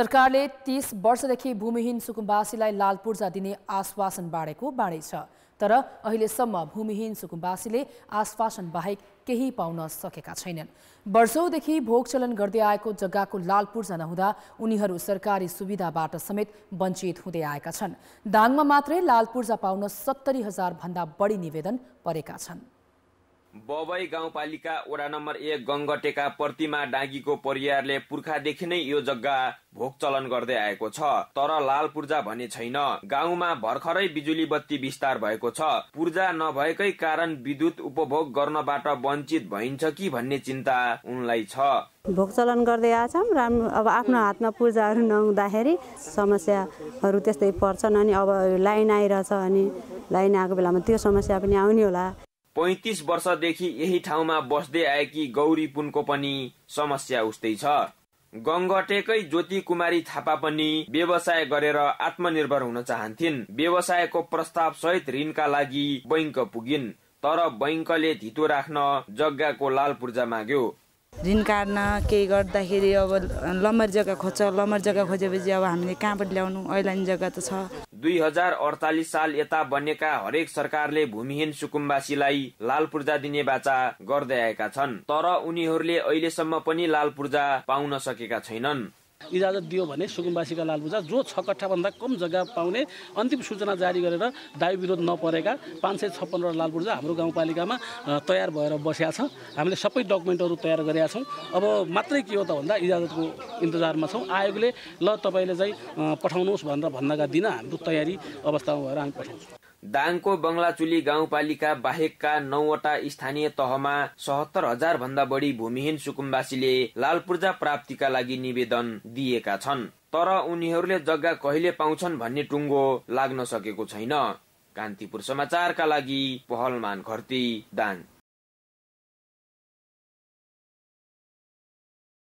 सरकारले तीस वर्षदेखि भूमिहीन सुकुम्बासीलाई लाल पूर्जा दिने आश्वासन बाँडेको बाँडै छ तर अहिलेसम्म भूमिहीन सुकुम्बासीले आश्वासन बाहेक केही पाउन सकेका छैनन् वर्षौँदेखि भोग चलन गर्दै आएको जग्गाको लाल पूर्जा नहुँदा उनीहरू सरकारी सुविधाबाट समेत वञ्चित हुँदै आएका छन् दाङमा मात्रै लाल पूर्जा पाउन सत्तरी भन्दा बढी निवेदन परेका छन् बबई गाउँपालिका वडा नम्बर एक गङ्गटेका प्रतिमा डाँगीको परिवारले पुर्खादेखि नै यो जग्गा भोग चलन गर्दै आएको छ तर लाल पूर्जा भने छैन गाउँमा भर्खरै बिजुली बत्ती विस्तार भएको छ पूर्जा नभएकै कारण विद्युत उपभोग गर्नबाट वञ्चित भइन्छ कि भन्ने चिन्ता उनलाई छ भोग चलन गर्दै आएछौँ राम्रो अब आफ्नो हातमा पूर्जाहरू नहुँदाखेरि समस्याहरू त्यस्तै पर्छन् अनि अब लाइन आइरहेछ अनि लाइन आएको बेलामा त्यो समस्या पनि आउने होला पैतिस वर्षदेखि यही ठाउँमा बस्दै आएकी गौरी पुनको पनि समस्या उस्तै छ गङ्गटेकै ज्योति कुमारी थापा पनि व्यवसाय गरेर आत्मनिर्भर हुन चाहन्थिन् व्यवसायको प्रस्ताव सहित ऋणका लागि बैङ्क पुगिन् तर बैङ्कले धितो राख्न जग्गाको लाल पूर्जा माग्यो ऋण काट्न केही गर्दाखेरि अब लम्बर जग्गा खोज्छ लम्बर जग्गा खोजेपछि अब हामीले कहाँबाट ल्याउनु ऐलाइन जग्गा त छ दुई हजार अड़तालिस साल यता बनेका हरेक सरकारले भूमिहीन सुकुम्बासीलाई लाल पूर्जा दिने बाचा गर्दै आएका छन् तर उनीहरूले अहिलेसम्म पनि लाल पूर्जा पाउन सकेका छैनन् इजाजत दियो भने सुकुम्बासीका लालबुजा जो छ कट्ठाभन्दा कम जग्गा पाउने अन्तिम सूचना जारी गरेर दायु विरोध नपरेका पाँच सय लाल लालबुर्जा हाम्रो गाउँपालिकामा तयार भएर बसेका छ हामीले सबै डकुमेन्टहरू तयार गरेका छौँ अब मात्रै के हो त भन्दा इजाजतको इन्तजारमा छौँ आयोगले ल तपाईँले चाहिँ पठाउनुहोस् भनेर भन्नका दिन हाम्रो तयारी अवस्थामा भएर हामी पठाउँछौँ दाङको बंगलाचुली गाउँपालिका बाहेकका नौवटा स्थानीय तहमा सहत्तर हजार भन्दा बढी भूमिहीन सुकुम्बासीले लाल पूर्जा प्राप्तिका लागि निवेदन दिएका छन् तर उनीहरूले जग्गा कहिले पाउँछन् भन्ने टुङ्गो लाग्न सकेको छैन कान्तिपुर समाचारका लागि पहलमान घर्ती दाङ